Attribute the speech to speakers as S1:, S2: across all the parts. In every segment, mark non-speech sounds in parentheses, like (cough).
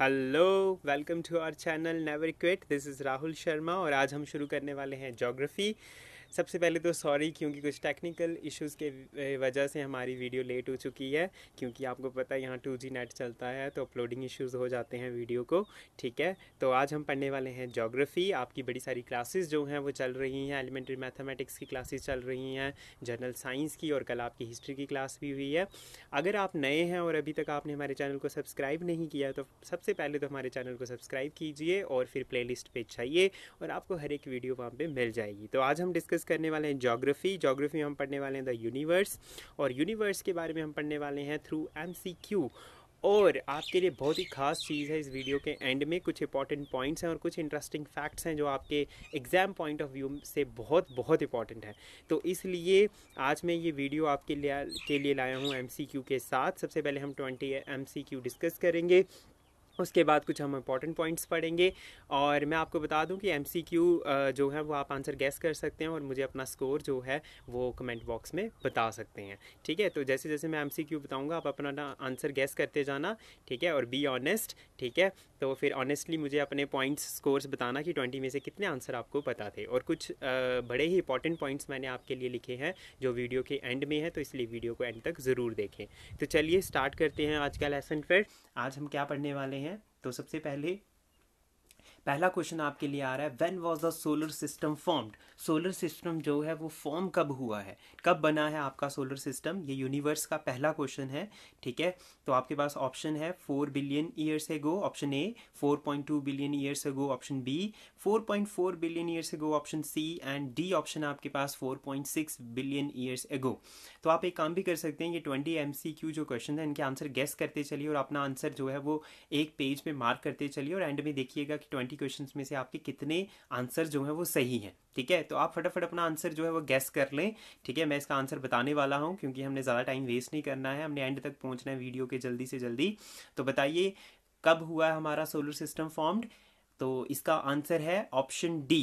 S1: Hello welcome to our channel never quit this is Rahul Sharma और आज हम शुरू करने वाले हैं जोग्राफ़ी सबसे पहले तो सॉरी क्योंकि कुछ टेक्निकल इश्यूज़ के वजह से हमारी वीडियो लेट हो चुकी है क्योंकि आपको पता है यहाँ टू नेट चलता है तो अपलोडिंग इश्यूज़ हो जाते हैं वीडियो को ठीक है तो आज हम पढ़ने वाले हैं जोग्राफ़ी आपकी बड़ी सारी क्लासेस जो हैं वो चल रही हैं एलिमेंट्री मैथमेटिक्स की क्लासेज चल रही हैं जनरल साइंस की और कल आपकी हिस्ट्री की क्लास भी हुई है अगर आप नए हैं और अभी तक आपने हमारे चैनल को सब्सक्राइब नहीं किया तो सबसे पहले तो हमारे चैनल को सब्सक्राइब कीजिए और फिर प्लेलिस्ट पे चाहिए और आपको हर एक वीडियो वहाँ पे मिल जाएगी तो आज हम डिस्कस डिस्कस करने वाले हैं जोग्राफी जोग्राफी में हम पढ़ने वाले हैं द यूनिवर्स और यूनिवर्स के बारे में हम पढ़ने वाले हैं थ्रू एम और आपके लिए बहुत ही खास चीज़ है इस वीडियो के एंड में कुछ इंपॉर्टेंट पॉइंट्स हैं और कुछ इंटरेस्टिंग फैक्ट्स हैं जो आपके एग्ज़ाम पॉइंट ऑफ व्यू से बहुत बहुत इंपॉर्टेंट है तो इसलिए आज मैं ये वीडियो आपके लिए के लिए लाया हूँ एम के साथ सबसे पहले हम ट्वेंटी एम डिस्कस करेंगे उसके बाद कुछ हम इंपॉर्टेंट पॉइंट्स पढ़ेंगे और मैं आपको बता दूं कि एमसीक्यू जो है वो आप आंसर गैस कर सकते हैं और मुझे अपना स्कोर जो है वो कमेंट बॉक्स में बता सकते हैं ठीक है तो जैसे जैसे मैं एमसीक्यू बताऊंगा आप अपना आंसर गैस करते जाना ठीक है और बी ऑनेस्ट ठीक है तो फिर ऑनेस्टली मुझे अपने पॉइंट्स स्कोर्स बताना कि ट्वेंटी में से कितने आंसर आपको पता थे और कुछ बड़े ही इंपॉर्टेंट पॉइंट्स मैंने आपके लिए लिखे हैं जो वीडियो के एंड में है तो इसलिए वीडियो को एंड तक ज़रूर देखें तो चलिए स्टार्ट करते हैं आज का लेसन फिर आज हम क्या पढ़ने वाले हैं तो सबसे पहले पहला क्वेश्चन आपके लिए आ रहा है when was the solar system formed solar system जो है वो फॉर्म कब हुआ है कब बना है आपका सोलर सिस्टम ये यूनिवर्स का पहला क्वेश्चन है ठीक है तो आपके पास ऑप्शन है four billion years go option A four point two billion years go option B four point four billion years go option C and D option आपके पास four point six billion years go तो आप एक काम भी कर सकते हैं ये ट्वेंटी एम सी क्यू जो क्वेश्चन है इनके आंसर गेस करते चलिए और अपना आंसर जो है वो एक पेज पर मार्क करते चलिए और एंड में देखिएगा कि ट्वेंटी क्वेश्चन में से आपके कितने आंसर जो है वो सही हैं ठीक है तो आप फटाफट अपना आंसर जो है वो गैस कर लें ठीक है मैं इसका आंसर बताने वाला हूँ क्योंकि हमने ज़्यादा टाइम वेस्ट नहीं करना है हमने एंड तक पहुँचना है वीडियो के जल्दी से जल्दी तो बताइए कब हुआ है हमारा सोलर सिस्टम फॉर्म्ड तो इसका आंसर है option D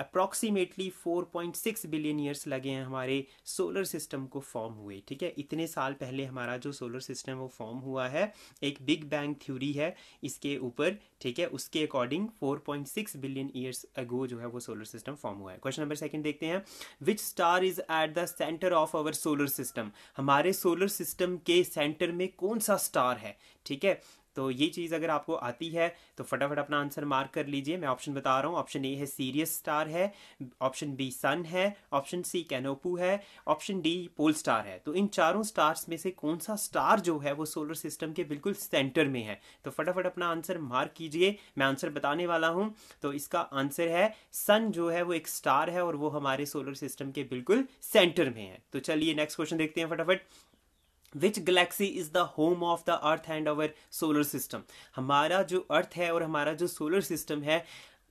S1: approximately 4.6 billion years लगे हैं हमारे सोलर सिस्टम को फॉर्म हुए ठीक है इतने साल पहले हमारा जो सोलर सिस्टम वो फॉर्म हुआ है एक बिग बैंग थ्योरी है इसके ऊपर ठीक है उसके अकॉर्डिंग 4.6 बिलियन ईयर्स अगो जो है वो सोलर सिस्टम फॉर्म हुआ है क्वेश्चन नंबर सेकंड देखते हैं which star is at the centre of our solar system हमारे सोलर सिस्टम के सेंटर में कौन सा स्टार है ठीक है तो ये चीज़ अगर आपको आती है तो फटाफट अपना आंसर मार्क कर लीजिए मैं ऑप्शन बता रहा हूँ ऑप्शन ए है सीरियस स्टार है ऑप्शन बी सन है ऑप्शन सी कैनोपू है ऑप्शन डी पोल स्टार है तो इन चारों स्टार्स में से कौन सा स्टार जो है वो सोलर सिस्टम के बिल्कुल सेंटर में है तो फटाफट अपना आंसर मार्क कीजिए मैं आंसर बताने वाला हूँ तो इसका आंसर है सन जो है वो एक स्टार है और वो हमारे सोलर सिस्टम के बिल्कुल सेंटर में है तो चलिए नेक्स्ट क्वेश्चन देखते हैं फटाफट which galaxy is the home of the earth and our solar system हमारा जो अर्थ है और हमारा जो सोलर सिस्टम है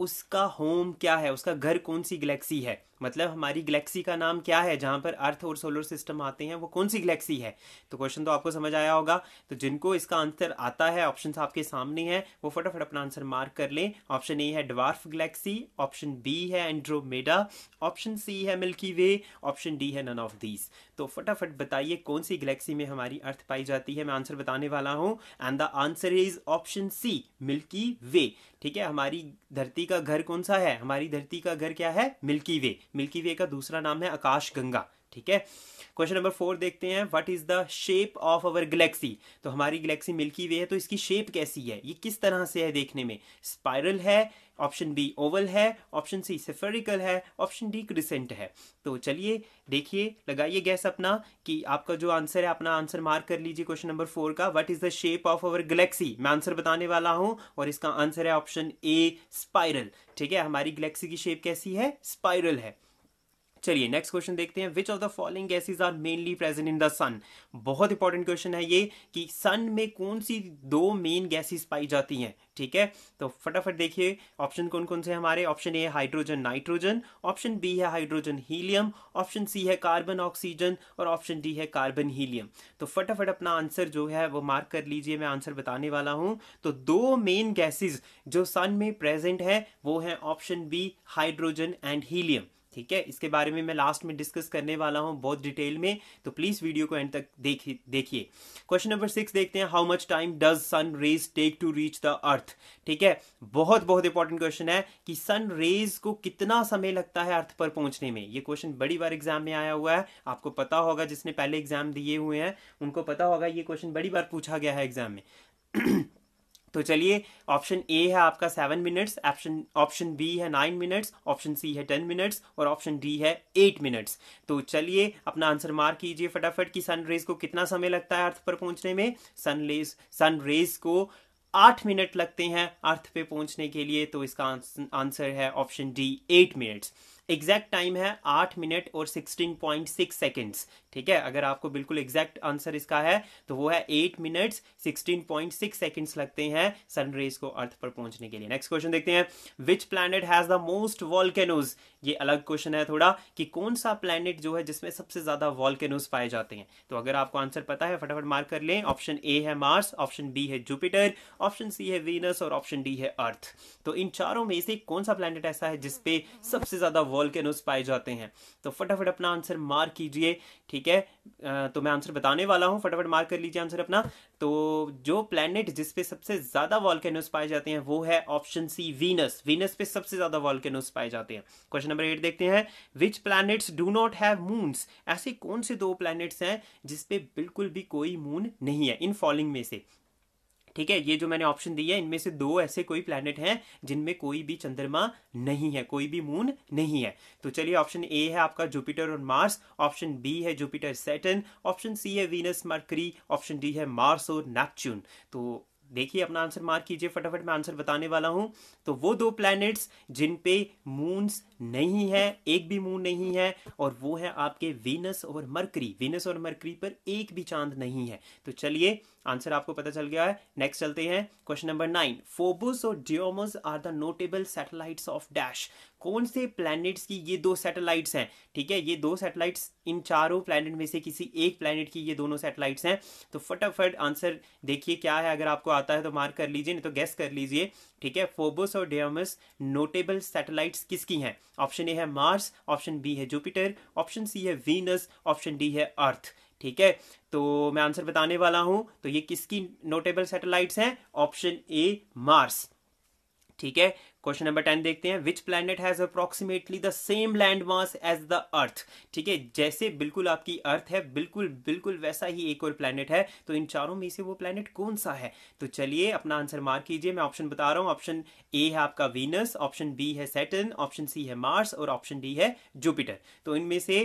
S1: उसका होम क्या है उसका घर कौन सी गैलेक्सी है मतलब हमारी गलेक्सी का नाम क्या है जहाँ पर अर्थ और सोलर सिस्टम आते हैं वो कौन सी गलेक्सी है तो क्वेश्चन तो आपको समझ आया होगा तो जिनको इसका आंसर आता है ऑप्शन आपके सामने है वो फटाफट अपना आंसर मार्क कर लें ऑप्शन ए है डवार्फ गलेक्सी ऑप्शन बी है एंड्रोमेडा ऑप्शन सी है मिल्की वे ऑप्शन डी है नन ऑफ दीज तो फटाफट बताइए कौन सी गलेक्सी में हमारी अर्थ पाई जाती है मैं आंसर बताने वाला हूँ and the answer is option C Milky Way ठीक है हमारी धरती का घर कौन सा है हमारी धरती का घर क्या है मिल्की वे मिल्की वे का दूसरा नाम है आकाश गंगा ठीक है क्वेश्चन नंबर फोर देखते हैं what is the shape of our galaxy तो हमारी गैलेक्सी मिल्की वे है तो इसकी शेप कैसी है ये किस तरह से है देखने में स्पाइरल है ऑप्शन बी ओवल है ऑप्शन सी सेफेरिकल है ऑप्शन डी क्रिसेंट है तो चलिए देखिए लगाइए गैस अपना कि आपका जो आंसर है अपना आंसर मार्क कर लीजिए क्वेश्चन नंबर फोर का what is the shape of our galaxy मैं आंसर बताने वाला हूं और इसका आंसर है ऑप्शन ए स्पाइरल ठीक है हमारी गैलेक्सी की शेप कैसी है स्पाइरल है चलिए नेक्स्ट क्वेश्चन देखते हैं which of the following gases are mainly present in the sun बहुत इंपॉर्टेंट क्वेश्चन है ये कि सन में कौन सी दो मेन गैसेज पाई जाती हैं ठीक है तो फटाफट देखिए ऑप्शन कौन कौन से हमारे ऑप्शन ए है हाइड्रोजन नाइट्रोजन ऑप्शन बी है हाइड्रोजन हीलियम ऑप्शन सी है कार्बन ऑक्सीजन और ऑप्शन डी है कार्बन हीलियम तो फटाफट अपना आंसर जो है वो मार्क कर लीजिए मैं आंसर बताने वाला हूं तो दो मेन गैसेज जो सन में प्रेजेंट है वो है option B hydrogen and helium ठीक है इसके बारे में मैं लास्ट में डिस्कस करने वाला हूं बहुत डिटेल में तो प्लीज वीडियो को एंड तक देखिए देखिए क्वेश्चन नंबर सिक्स देखते हैं how much time does sun rays take to reach the earth ठीक है बहुत बहुत इंपॉर्टेंट क्वेश्चन है कि सन रेज को कितना समय लगता है अर्थ पर पहुंचने में ये क्वेश्चन बड़ी बार एग्जाम में आया हुआ है आपको पता होगा जिसने पहले एग्जाम दिए हुए हैं उनको पता होगा ये क्वेश्चन बड़ी बार पूछा गया है एग्जाम में तो चलिए ऑप्शन ए है आपका seven minutes option option B है नाइन मिनट्स ऑप्शन सी है टेन मिनट्स और ऑप्शन डी है एट मिनट्स तो चलिए अपना आंसर मार्क कीजिए फटाफट कि सन रेज को कितना समय लगता है अर्थ पर पहुंचने में सन रेज सन रेज को आठ मिनट लगते हैं अर्थ पे पहुंचने के लिए तो इसका आंसर है option D eight minutes exact time है आठ मिनट और सिक्सटीन पॉइंट सिक्स सेकेंड्स ठीक है अगर आपको बिल्कुल एग्जैक्ट आंसर इसका है तो वो है eight minute sixteen point six seconds लगते हैं सनरेज को अर्थ पर पहुंचने के लिए नेक्स्ट क्वेश्चन देखते हैं which planet has the most volcanoes ये अलग क्वेश्चन है थोड़ा कि कौन सा प्लैनेट जो है जिसमें सबसे ज़्यादा वॉल्केनोज पाए जाते हैं तो अगर आपको आंसर पता है फटाफट मार्क कर लें ऑप्शन ए है मार्स ऑप्शन बी है जुपिटर ऑप्शन सी है वीनस और ऑप्शन डी है अर्थ तो इन चारों में से कौन सा प्लैनेट ऐसा है जिसपे सबसे ज़्यादा वॉल्केनोज पाए जाते हैं तो फटाफट अपना आंसर मार्क कीजिए ठीक है तो मैं आंसर बताने वाला हूँ फटाफट मार्क कर लीजिए आंसर अपना तो जो प्लेनेट जिसपे सबसे ज़्यादा वॉल्केनोस पाए जाते हैं वो है ऑप्शन सी वीनस वीनस पे सबसे ज़्यादा वॉल्केनोस पाए जाते हैं क्वेश्चन नंबर एट देखते हैं which planets do not have moons ऐसे कौन से दो प्लैनेट्स हैं जिसपे बिल्कुल भी कोई मून नहीं है इन फॉलिंग में से ठीक है ये जो मैंने ऑप्शन दिया है इनमें से दो ऐसे कोई प्लैनेट हैं जिनमें कोई भी चंद्रमा नहीं है कोई भी मून नहीं है तो चलिए ऑप्शन ए है आपका जुपिटर और मार्स ऑप्शन बी है जुपिटर सेटन ऑप्शन सी है वीनस मरकरी ऑप्शन डी है मार्स और नेपच्यून तो देखिए अपना आंसर मार्क कीजिए फटाफट मैं आंसर बताने वाला हूं तो वो दो प्लैनेट्स जिन पे मून्स नहीं है एक भी मून नहीं है और वो है आपके वीनस और मरकरी वीनस और मरकरी पर एक भी चांद नहीं है तो चलिए आंसर आपको पता चल गया है नेक्स्ट चलते हैं क्वेश्चन नंबर नाइन फोबोस और Deimos are the notable satellites of dash कौन से प्लैनेट्स की ये दो सैटेलाइट्स हैं ठीक है ये दो सैटेलाइट्स इन चारों प्लैनेट में से किसी एक प्लैनेट की ये दोनों सैटेलाइट्स हैं तो फटाफट आंसर देखिए क्या है अगर आपको आता है तो मार्क कर लीजिए नहीं तो गेस कर लीजिए ठीक है फोबोस और डेमस नोटेबल सैटेलाइट्स किसकी हैं ऑप्शन ए है मार्स ऑप्शन बी है जुपिटर ऑप्शन सी है वीनस ऑप्शन डी है अर्थ ठीक है तो मैं आंसर बताने वाला हूं तो ये किसकी नोटेबल सैटेलाइट्स हैं ऑप्शन ए मार्स ठीक है क्वेश्चन नंबर टेन देखते हैं which planet has approximately the same land mass as the earth ठीक है जैसे बिल्कुल आपकी अर्थ है बिल्कुल बिल्कुल वैसा ही एक और प्लैनेट है तो इन चारों में से वो प्लैनेट कौन सा है तो चलिए अपना आंसर मार्क कीजिए मैं ऑप्शन बता रहा हूं ऑप्शन ए है आपका वीनस ऑप्शन बी है सेटन ऑप्शन सी है मार्स और ऑप्शन डी है जुपिटर तो इनमें से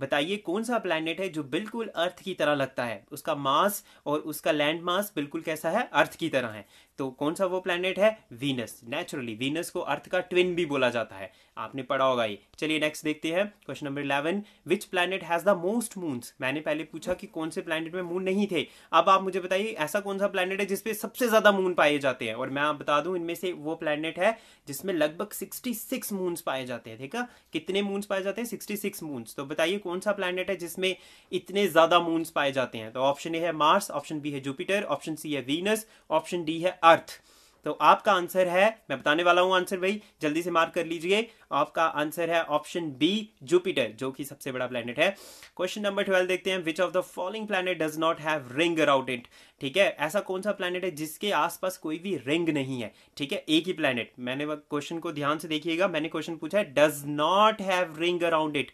S1: बताइए कौन सा प्लैनेट है जो बिल्कुल अर्थ की तरह लगता है उसका मास और उसका लैंड मास बिल्कुल कैसा है अर्थ की तरह है तो कौन सा वो प्लैनेट है वीनस नेचुरली वीनस को अर्थ का ट्विन भी बोला जाता है आपने पढ़ा होगा ये चलिए नेक्स्ट देखते हैं question number eleven which planet has the most moons मैंने पहले पूछा कि कौन से प्लैनेट में मून नहीं थे अब आप मुझे बताइए ऐसा कौन सा प्लैनेट है जिसपे सबसे ज़्यादा मून पाए जाते हैं और मैं आप बता दूं इनमें से वो प्लैनेट है जिसमें लगभग सिक्सटी सिक्स मून्स पाए जाते हैं ठीक है कितने मून्स पाए जाते हैं सिक्सटी सिक्स मून्स तो बताइए कौन सा प्लैनेट है जिसमें इतने ज्यादा मून्स पाए जाते हैं तो ऑप्शन ए है मार्स ऑप्शन बी है जुपिटर ऑप्शन सी है वीनस ऑप्शन डी है अर्थ तो आपका आंसर है मैं बताने वाला हूं आंसर भाई जल्दी से मार्क कर लीजिए आपका आंसर है ऑप्शन बी जुपिटर जो कि सबसे बड़ा प्लेनेट है क्वेश्चन नंबर ट्वेल्व देखते हैं which of the following planet does not have ring around it ठीक है ऐसा कौन सा प्लेनेट है जिसके आसपास कोई भी रिंग नहीं है ठीक है एक ही प्लेनेट मैंने क्वेश्चन को ध्यान से देखिएगा मैंने क्वेश्चन पूछा है does not have ring around it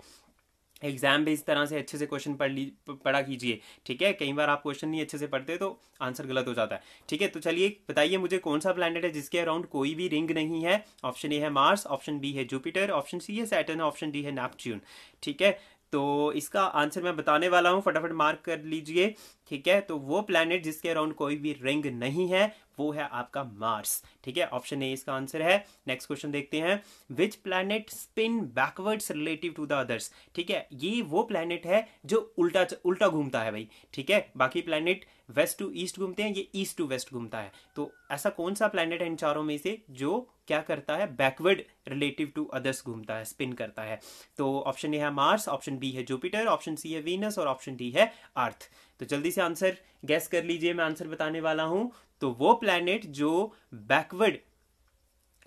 S1: exam में इस तरह से अच्छे से क्वेश्चन पढ़ ली पढ़ा कीजिए ठीक है कई बार आप क्वेश्चन नहीं अच्छे से पढ़ते तो आंसर गलत हो जाता है ठीक है तो चलिए बताइए मुझे कौन सा प्लैनेट है जिसके अराउंड कोई भी रिंग नहीं है ऑप्शन ए है मार्स ऑप्शन बी है जुपिटर ऑप्शन सी है सैटर्न ऑप्शन डी है नेपच्यून ठीक है तो इसका आंसर मैं बताने वाला हूँ फटाफट मार्क कर लीजिए ठीक है तो वो प्लैनेट जिसके अराउंड कोई भी रिंग नहीं है वो है आपका मार्स ठीक है ऑप्शन ए इसका आंसर है नेक्स्ट क्वेश्चन देखते हैं which planet spin backwards relative to the others ठीक है ये वो प्लैनेट है जो उल्टा उल्टा घूमता है भाई ठीक है बाकी प्लैनेट वेस्ट टू ईस्ट घूमते हैं ये ईस्ट टू वेस्ट घूमता है तो ऐसा कौन सा प्लैनेट है इन चारों में से जो क्या करता है बैकवर्ड रिलेटिव टू अदर्स घूमता है स्पिन करता है तो ऑप्शन ए है मार्स ऑप्शन बी है जुपिटर ऑप्शन सी है वीनस और ऑप्शन डी है अर्थ तो जल्दी से आंसर गैस कर लीजिए मैं आंसर बताने वाला हूं तो वो प्लैनेट जो बैकवर्ड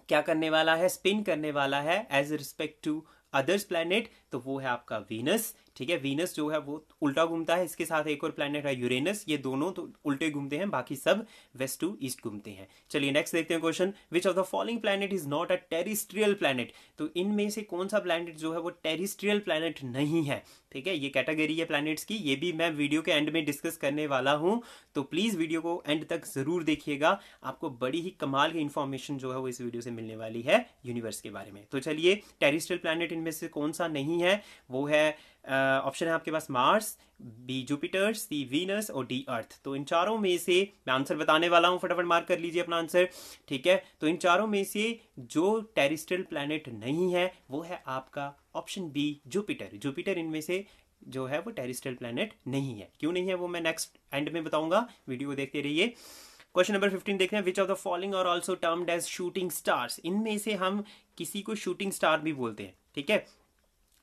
S1: क्या करने वाला है स्पिन करने वाला है as respect to others planet तो वो है आपका वीनस ठीक है वीनस जो है वो उल्टा घूमता है इसके साथ एक और प्लानट है यूरेनस ये दोनों तो उल्टे घूमते हैं बाकी सब वेस्ट टू ईस्ट घूमते हैं चलिए नेक्स्ट देखते हैं question which of the following planet is not a terrestrial planet तो इनमें से कौन सा प्लैनेट जो है वो टेरिस्ट्रियल प्लानट नहीं है ठीक है ये कैटेगरी है प्लैनेट्स की ये भी मैं वीडियो के एंड में डिस्कस करने वाला हूँ तो प्लीज़ वीडियो को एंड तक ज़रूर देखिएगा आपको बड़ी ही कमाल की इन्फॉर्मेशन जो है वो इस वीडियो से मिलने वाली है यूनिवर्स के बारे में तो चलिए टेरिस्ट्रियल प्लानट इनमें से कौन सा नहीं करनी है वो है ऑप्शन है आपके पास Mars B Jupiter C Venus और डी अर्थ तो इन चारों में से मैं आंसर बताने वाला हूँ फटाफट मार्क कर लीजिए अपना आंसर ठीक है तो इन चारों में से जो टेरिस्टल प्लानट नहीं है वो है आपका ऑप्शन बी जुपिटर जुपिटर इनमें से जो है वो टेरिस्टल प्लानट नहीं है क्यों नहीं है वो मैं नेक्स्ट एंड में बताऊंगा वीडियो देखते रहिए क्वेश्चन नंबर 15 देखते हैं which of the following are also termed as shooting stars इनमें से हम किसी को शूटिंग स्टार भी बोलते हैं ठीक है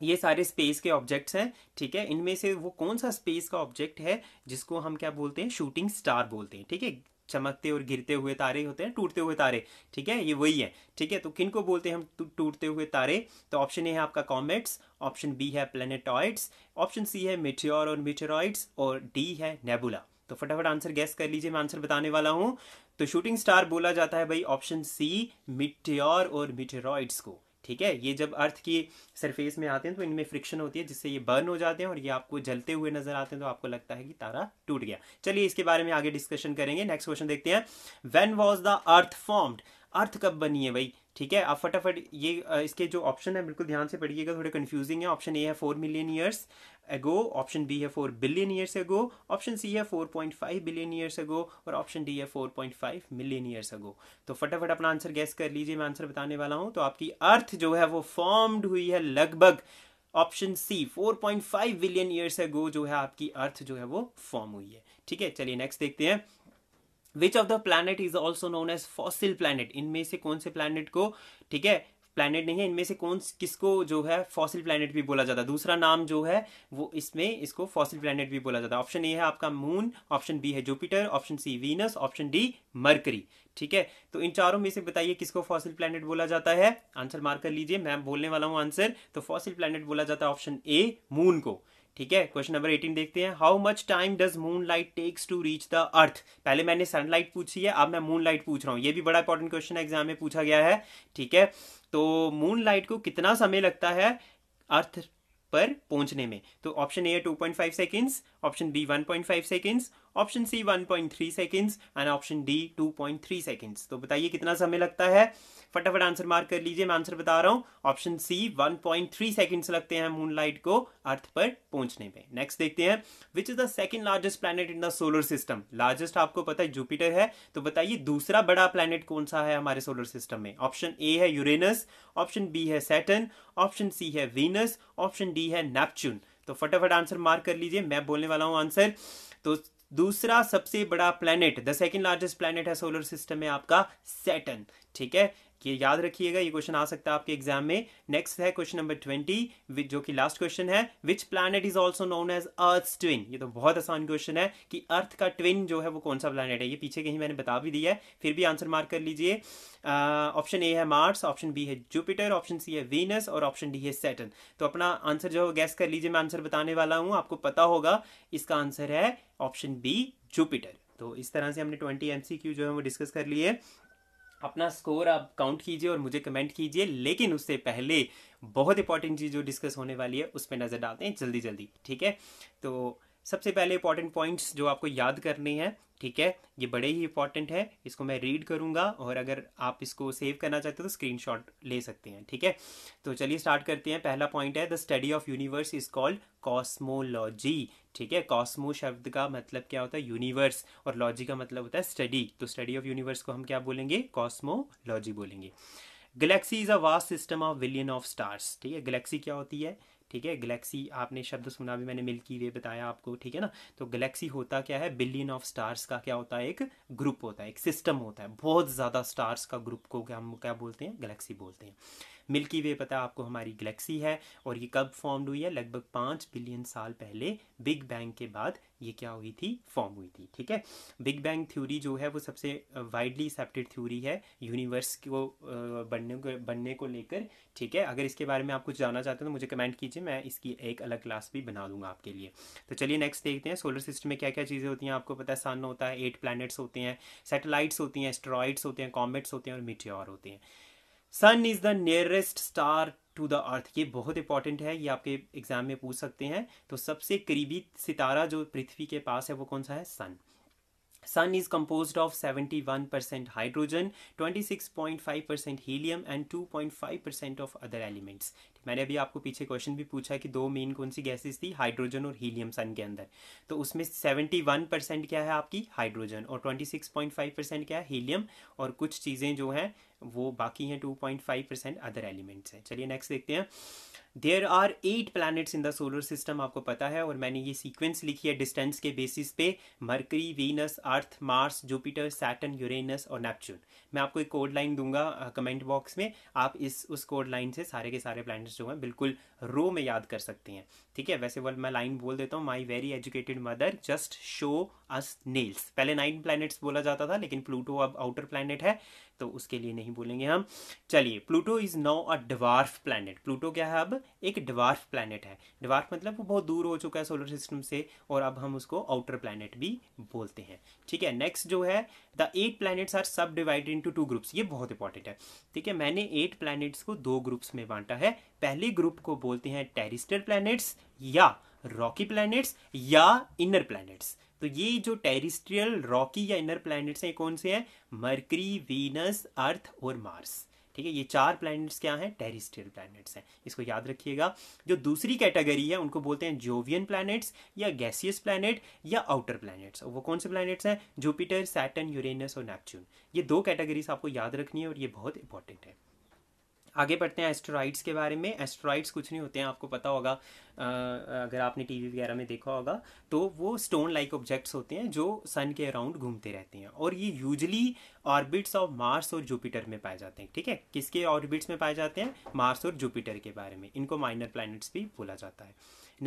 S1: ये सारे स्पेस के ऑब्जेक्ट्स हैं ठीक है इनमें से वो कौन सा स्पेस का ऑब्जेक्ट है जिसको हम क्या बोलते हैं शूटिंग स्टार बोलते हैं ठीक है चमकते और गिरते हुए तारे होते हैं टूटते हुए तारे ठीक है ये वही है ठीक है तो किन को बोलते हैं हम टूटते हुए तारे तो ऑप्शन ए है आपका कॉमेट्स ऑप्शन बी है प्लेनेटॉइड्स ऑप्शन सी है मिट्योर और मिटेरॉइड्स और डी है नेबुला तो फटाफट आंसर गैस कर लीजिए मैं आंसर बताने वाला हूँ तो शूटिंग स्टार बोला जाता है भाई ऑप्शन सी मिट्योर और मिटेरॉइड्स को ठीक है ये जब अर्थ की सरफेस में आते हैं तो इनमें फ्रिक्शन होती है जिससे ये बर्न हो जाते हैं और ये आपको जलते हुए नजर आते हैं तो आपको लगता है कि तारा टूट गया चलिए इसके बारे में आगे डिस्कशन करेंगे नेक्स्ट क्वेश्चन देखते हैं when was the earth formed earth कब बनी है भाई ठीक है आप फटाफट ये इसके जो ऑप्शन है बिल्कुल ध्यान से पढ़िएगा थोड़े कन्फ्यूजिंग है ऑप्शन ए है four million years ago option B है four billion years ago option C है four point five billion years ago और ऑप्शन डी है four point five million years ago तो फटाफट अपना आंसर गैस कर लीजिए मैं आंसर बताने वाला हूँ तो आपकी अर्थ जो है वो फॉर्म्ड हुई है लगभग ऑप्शन सी 4.5 बिलियन ईयर्स एगो जो है आपकी अर्थ जो है वो फॉर्म हुई है ठीक है चलिए नेक्स्ट देखते हैं which of the planet is also known as fossil planet इनमें से कौन से प्लानट को ठीक है प्लानट नहीं है इनमें से कौन किसको जो है फॉसिल प्लानट भी बोला जाता है दूसरा नाम जो है वो इसमें इसको फॉसिल प्लानट भी बोला जाता है ऑप्शन ए है आपका मून ऑप्शन बी है Jupiter option C Venus option D Mercury ठीक है तो इन चारों में से बताइए किसको फॉसिल प्लानट बोला जाता है आंसर मार्क कर लीजिए मैं बोलने वाला हूँ आंसर तो फॉसिल प्लानट बोला जाता है ऑप्शन ए मून को ठीक है क्वेश्चन नंबर एटीन देखते हैं how much time does moon light takes to reach the earth पहले मैंने सनलाइट पूछी है अब मैं मून लाइट पूछ रहा हूं ये भी बड़ा इंपॉर्टेंट क्वेश्चन एग्जाम में पूछा गया है ठीक है तो मून लाइट को कितना समय लगता है अर्थ पर पहुंचने में तो ऑप्शन ए है two point five seconds option B one point five seconds option C 1.3 seconds and option D 2.3 seconds तो बताइए कितना समय लगता है फटाफट आंसर मार्क कर लीजिए मैं आंसर बता रहा हूँ ऑप्शन सी 1.3 सेकंड्स लगते हैं मूनलाइट को अर्थ पर पहुंचने में नेक्स्ट देखते हैं which is the second largest planet in the solar system largest आपको पता है जुपिटर है तो बताइए दूसरा बड़ा प्लानट कौन सा है हमारे सोलर सिस्टम में ऑप्शन ए है यूरेनस ऑप्शन बी है सैटन ऑप्शन सी है वीनस ऑप्शन डी है नेपच्यून तो फटाफट आंसर मार्क कर लीजिए मैं बोलने वाला हूँ आंसर तो दूसरा सबसे बड़ा planet the second largest planet है सोलर सिस्टम में आपका सेटन ठीक है कि याद रखिएगा ये क्वेश्चन आ सकता है आपके एग्जाम में नेक्स्ट है क्वेश्चन नंबर ट्वेंटी जो कि लास्ट क्वेश्चन है which planet is also known as earth twin ये तो बहुत आसान क्वेश्चन है कि अर्थ का ट्विन जो है वो कौन सा प्लानट है ये पीछे कहीं मैंने बता भी दिया है फिर भी आंसर मार्क कर लीजिए ऑप्शन ए है मार्स ऑप्शन बी है जुपिटर ऑप्शन सी है वीनस और ऑप्शन डी है सेटन तो अपना आंसर जो है गैस कर लीजिए मैं आंसर बताने वाला हूँ आपको पता होगा इसका आंसर है ऑप्शन बी जुपिटर तो इस तरह से हमने ट्वेंटी एम जो है वो डिस्कस कर लिए अपना स्कोर आप काउंट कीजिए और मुझे कमेंट कीजिए लेकिन उससे पहले बहुत इंपॉर्टेंट चीज़ जो डिस्कस होने वाली है उस पर नज़र डालते हैं जल्दी जल्दी ठीक है तो सबसे पहले इंपॉर्टेंट पॉइंट्स जो आपको याद करने हैं ठीक है ये बड़े ही इंपॉर्टेंट है इसको मैं रीड करूँगा और अगर आप इसको सेव करना चाहते हो तो स्क्रीनशॉट ले सकते हैं ठीक है तो चलिए स्टार्ट करते हैं पहला पॉइंट है the study of universe is called cosmology ठीक है कॉस्मो शब्द का मतलब क्या होता है यूनिवर्स और लॉजी का मतलब होता है स्टडी तो स्टडी ऑफ यूनिवर्स को हम क्या बोलेंगे कॉस्मोलॉजी बोलेंगे galaxy is a vast system of billion of stars ठीक है गैलेक्सी क्या होती है ठीक है गैलेक्सी आपने शब्द सुना भी मैंने मिल्की वे बताया आपको ठीक है ना तो गैलेक्सी होता क्या है बिलियन ऑफ स्टार्स का क्या होता है एक ग्रुप होता है एक सिस्टम होता है बहुत ज़्यादा स्टार्स का ग्रुप को क्या हम क्या बोलते हैं गैलेक्सी बोलते हैं मिल्की वे पता आपको हमारी गलेक्सी है और ये कब फॉर्म हुई है लगभग पाँच बिलियन साल पहले बिग बैंग के बाद ये क्या हुई थी फॉर्म हुई थी ठीक है बिग बैंग थ्योरी जो है वो सबसे वाइडली एक्सेप्टेड थ्योरी है यूनिवर्स को बनने को बनने को लेकर ठीक है अगर इसके बारे में आप कुछ जानना चाहते हो तो मुझे कमेंट कीजिए मैं इसकी एक अलग क्लास भी बना दूंगा आपके लिए तो चलिए नेक्स्ट देखते हैं सोलर सिस्टम में क्या क्या चीज़ें होती हैं आपको पता है सन होता है एट प्लानट्स होते हैं सेटेलाइट्स होती हैं एस्ट्रॉइड्स होते हैं कॉमेट्स होते हैं और मिट्योर होते हैं sun is the nearest star to the earth ये बहुत इंपॉर्टेंट है ये आपके एग्जाम में पूछ सकते हैं तो सबसे करीबी सितारा जो पृथ्वी के पास है वो कौन सा है सन Sun is composed of 71% hydrogen, 26.5% helium and 2.5% of other elements. मैंने अभी आपको पीछे क्वेश्चन भी पूछा कि दो मेन कौन सी गैसेस थी हाइड्रोजन और हीलियम सन के अंदर तो उसमें 71 परसेंट क्या है आपकी हाइड्रोजन और 26.5 परसेंट क्या है हीलियम और कुछ चीज़ें जो हैं वो बाकी हैं 2.5 परसेंट अदर एलिमेंट्स हैं चलिए नेक्स्ट देखते हैं there are eight planets in the solar system आपको पता है और मैंने ये सीक्वेंस लिखी है डिस्टेंस के बेसिस पे Mercury Venus earth Mars Jupiter Saturn Uranus और नेपच्यून मैं आपको एक कोड लाइन दूंगा कमेंट बॉक्स में आप इस उस कोड लाइन से सारे के सारे प्लैनेट्स जो हैं बिल्कुल रो में याद कर सकते हैं ठीक है वैसे वल मैं लाइन बोल देता हूँ my very educated mother just show us nails पहले नाइन प्लैनेट्स बोला जाता था लेकिन प्लूटो अब आउटर प्लैनेट है तो उसके लिए नहीं बोलेंगे हम चलिए Pluto is now a dwarf planet Pluto क्या है अब एक डवार्फ प्लानट है डवार्फ मतलब वो बहुत दूर हो चुका है सोलर सिस्टम से और अब हम उसको आउटर प्लानट भी बोलते हैं ठीक है नेक्स्ट जो है the eight planets are subdivided into two groups ये बहुत इंपॉर्टेंट है ठीक है मैंने एट प्लैनेट्स को दो ग्रुप्स में बांटा है पहले ग्रुप को बोलते हैं टेरिस्टर प्लैनेट्स या रॉकी प्लैनेट्स या इनर प्लैनेट्स तो ये जो टेरिस्ट्रियल रॉकी या इनर प्लैनेट्स हैं कौन से हैं मरकरी वीनस अर्थ और मार्स ठीक है ये चार प्लैनेट्स क्या हैं टेरिस्ट्रियल प्लैनेट्स हैं इसको याद रखिएगा जो दूसरी कैटेगरी है उनको बोलते हैं जोवियन प्लैनेट्स या गैसियस प्लैनेट या आउटर प्लैनेट्स वो कौन से प्लैनेट्स हैं जुपिटर सैटन यूरेनस और नेपच्यून ये दो कैटेगरीज आपको याद रखनी है और ये बहुत इंपॉर्टेंट है आगे पढ़ते हैं एस्ट्रॉइड्स के बारे में एस्ट्रॉइड्स कुछ नहीं होते हैं आपको पता होगा अगर आपने टीवी वगैरह में देखा होगा तो वो स्टोन लाइक ऑब्जेक्ट्स होते हैं जो सन के अराउंड घूमते रहते हैं और ये यूजली ऑर्बिट्स ऑफ मार्स और जुपिटर में पाए जाते हैं ठीक है किसके ऑर्बिट्स में पाए जाते हैं मार्स और जुपिटर के बारे में इनको माइनर प्लैनेट्स भी बोला जाता है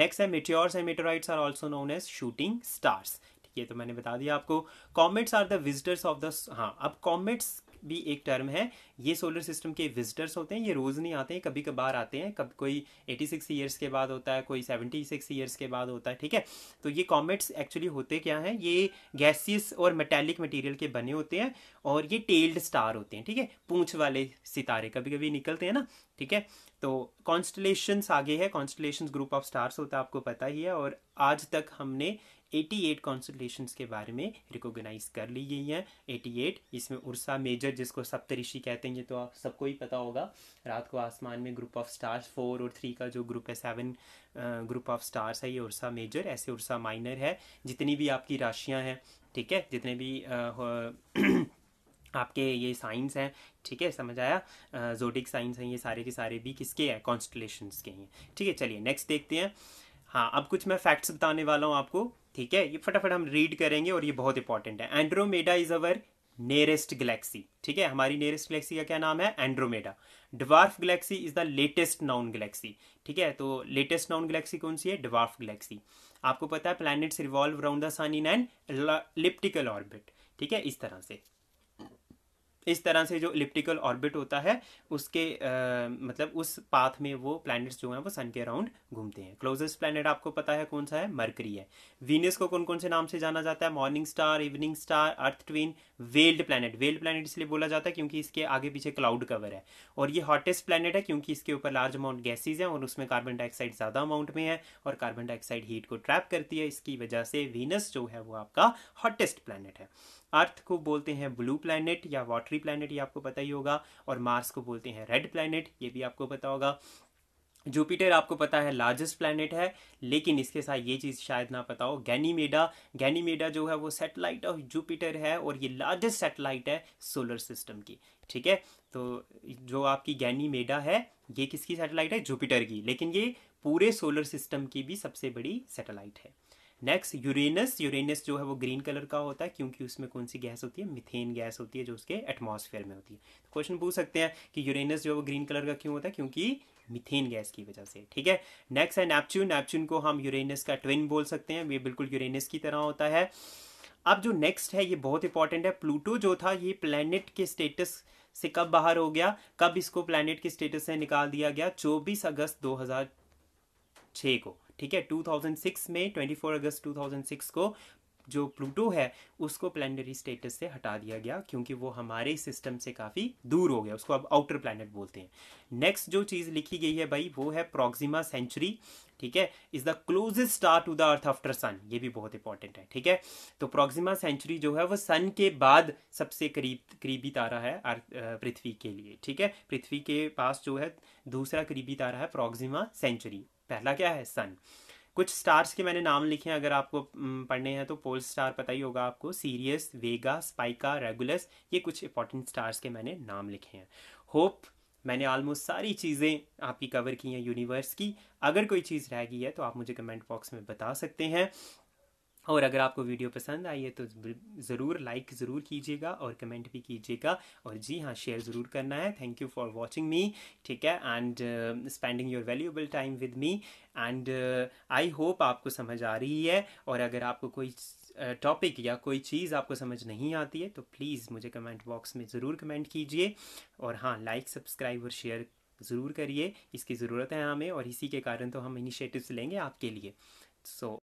S1: नेक्स्ट है meteors and meteoroids are also known as shooting stars ये तो मैंने बता दिया आपको comets are the visitors of the हाँ अब कॉमेट्स भी एक टर्म है ये सोलर सिस्टम के विजिटर्स होते हैं ये रोज़ नहीं आते हैं कभी कभार आते हैं कब कोई 86 सिक्स ईयर्स के बाद होता है कोई 76 सिक्स ईयर्स के बाद होता है ठीक है तो ये कॉमेट्स एक्चुअली होते क्या हैं ये गैसियस और मेटेलिक मटीरियल के बने होते हैं और ये टेल्ड स्टार होते हैं ठीक है पूछ वाले सितारे कभी कभी निकलते हैं ना ठीक है तो कॉन्स्टलेशंस आगे है कॉन्स्टलेशंस ग्रुप ऑफ स्टार्स होता है आपको पता ही है और आज तक हमने 88 कॉन्स्टलेशंस के बारे में रिकॉग्नाइज कर ली गई हैं 88 इसमें उर्सा मेजर जिसको सप्तऋषि कहते हैं ये तो आप सबको ही पता होगा रात को आसमान में ग्रुप ऑफ स्टार्स फोर और थ्री का जो ग्रुप है सेवन ग्रुप ऑफ स्टार्स है ये उर्सा मेजर ऐसे उर्सा माइनर है जितनी भी आपकी राशियाँ हैं ठीक है जितने भी (clears throat) आपके ये साइंस हैं ठीक है समझ आया जोडिक साइंस हैं ये सारे के सारे भी किसके हैं कॉन्स्टलेशंस के हैं ठीक है चलिए नेक्स्ट देखते हैं हाँ अब कुछ मैं फैक्ट्स बताने वाला हूँ आपको ठीक है ये फटाफट हम रीड करेंगे और ये बहुत इंपॉर्टेंट है Andromeda is our nearest galaxy ठीक है हमारी नियरेस्ट गैलेक्सी का क्या नाम है Andromeda dwarf galaxy is the latest known galaxy ठीक है तो लेटेस्ट नाउन गैलेक्सी कौन सी है डिवार्फ गैलेक्सी आपको पता है planets revolve round the sun in an elliptical orbit ठीक है इस तरह से इस तरह से जो इलिप्टिकल ऑर्बिट होता है उसके आ, मतलब उस पाथ में वो प्लैनेट्स जो हैं वो सन के अराउंड घूमते हैं क्लोजेस्ट प्लैनेट आपको पता है कौन सा है मरकरी है वीनस को कौन कौन से नाम से जाना जाता है morning star evening star earth twin veiled planet veiled planet इसलिए बोला जाता है क्योंकि इसके आगे पीछे क्लाउड कवर है और ये हॉटेस्ट प्लैनेट है क्योंकि इसके ऊपर लार्ज अमाउंट गैसेज हैं और उसमें कार्बन डाइऑक्साइड ज़्यादा अमाउंट में है और कार्बन डाइऑक्साइड हीट को ट्रैप करती है इसकी वजह से वीनस जो है वो आपका हॉटेस्ट प्लैनेट है अर्थ को बोलते हैं ब्लू प्लानट या वाटरी प्लानट ये आपको पता ही होगा और मार्स को बोलते हैं रेड प्लानट ये भी आपको पता होगा जुपिटर आपको पता है लार्जेस्ट प्लैनेट है लेकिन इसके साथ ये चीज़ शायद ना पता हो गैनीमेडा गैनीमेडा जो है वो सैटेलाइट ऑफ जुपिटर है और ये लार्जेस्ट सैटेलाइट है सोलर सिस्टम की ठीक है तो जो आपकी गैनीमेडा है ये किसकी सैटेलाइट है जुपिटर की लेकिन ये पूरे सोलर सिस्टम की भी सबसे बड़ी सैटेलाइट है नेक्स्ट यूरेनस यूरेनस जो है वो ग्रीन कलर का होता है क्योंकि उसमें कौन सी गैस होती है मिथेन गैस होती है जो उसके एटमॉस्फेयर में होती है तो क्वेश्चन पूछ सकते हैं कि यूरेनस जो है वो ग्रीन कलर का क्यों होता है क्योंकि मिथेन गैस की वजह से ठीक है नेक्स्ट है नेपच्यून नेपच्यून को हम यूरेनस का ट्विन बोल सकते हैं ये बिल्कुल यूरेनस की तरह होता है अब जो नेक्स्ट है ये बहुत इंपॉर्टेंट है प्लूटो जो था ये प्लैनेट के स्टेटस से कब बाहर हो गया कब इसको प्लैनेट के स्टेटस से निकाल दिया गया 24 अगस्त 2006 को ठीक है 2006 में 24 अगस्त 2006 को जो प्लूटो है उसको प्लानरी स्टेटस से हटा दिया गया क्योंकि वो हमारे सिस्टम से काफ़ी दूर हो गया उसको अब आउटर प्लानट बोलते हैं नेक्स्ट जो चीज़ लिखी गई है भाई वो है प्रोक्सिमा सेंचुरी ठीक है is the closest star to the earth after sun ये भी बहुत इंपॉर्टेंट है ठीक है तो प्रोक्सिमा सेंचुरी जो है वो सन के बाद सबसे करीब करीबी तारा है पृथ्वी के लिए ठीक है पृथ्वी के पास जो है दूसरा करीबी तारा है प्रोक्सिमा सेंचुरी पहला क्या है सन कुछ स्टार्स के मैंने नाम लिखे हैं अगर आपको पढ़ने हैं तो पोल स्टार पता ही होगा आपको सीरियस वेगा स्पाइका रेगुलस ये कुछ इंपॉर्टेंट स्टार्स के मैंने नाम लिखे हैं होप मैंने ऑलमोस्ट सारी चीज़ें आपकी कवर की हैं यूनिवर्स की अगर कोई चीज़ रह गई है तो आप मुझे कमेंट बॉक्स में बता सकते हैं और अगर आपको वीडियो पसंद आई है तो ज़रूर लाइक ज़रूर कीजिएगा और कमेंट भी कीजिएगा और जी हाँ शेयर ज़रूर करना है thank you for watching me ठीक है and spending your valuable time with me and I hope आपको समझ आ रही है और अगर आपको कोई टॉपिक uh, या कोई चीज़ आपको समझ नहीं आती है तो प्लीज़ मुझे कमेंट बॉक्स में ज़रूर कमेंट कीजिए और हाँ लाइक सब्सक्राइब और शेयर ज़रूर करिए इसकी ज़रूरत है हमें और इसी के कारण तो हम इनिशिएटिव्स लेंगे आपके लिए सो